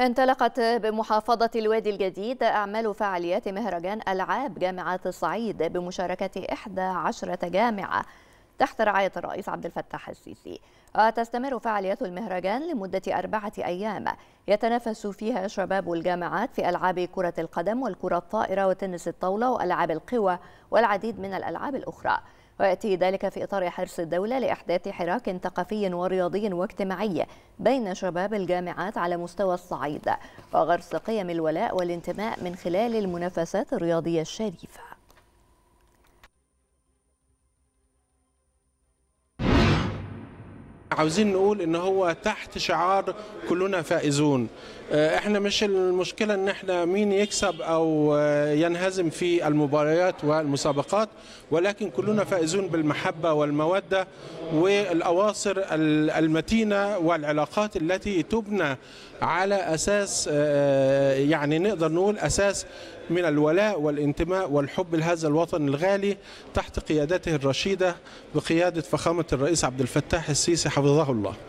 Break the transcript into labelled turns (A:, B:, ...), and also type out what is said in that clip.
A: انطلقت بمحافظة الوادي الجديد أعمال فعاليات مهرجان ألعاب جامعات الصعيد بمشاركة 11 جامعة تحت رعاية الرئيس عبد الفتاح السيسي وتستمر فعاليات المهرجان لمدة أربعة أيام يتنافس فيها شباب الجامعات في ألعاب كرة القدم والكرة الطائرة وتنس الطاولة وألعاب القوى والعديد من الألعاب الأخرى ويأتي ذلك في إطار حرص الدولة لإحداث حراك ثقافي ورياضي واجتماعي بين شباب الجامعات على مستوى الصعيد وغرس قيم الولاء والانتماء من خلال المنافسات الرياضية الشريفة
B: عاوزين نقول ان هو تحت شعار كلنا فائزون آه، احنا مش المشكله ان احنا مين يكسب او آه، ينهزم في المباريات والمسابقات ولكن كلنا فائزون بالمحبه والموده والاواصر المتينه والعلاقات التي تبنى على اساس آه، يعني نقدر نقول اساس من الولاء والانتماء والحب لهذا الوطن الغالي تحت قيادته الرشيدة بقيادة فخامة الرئيس عبد الفتاح السيسي حفظه الله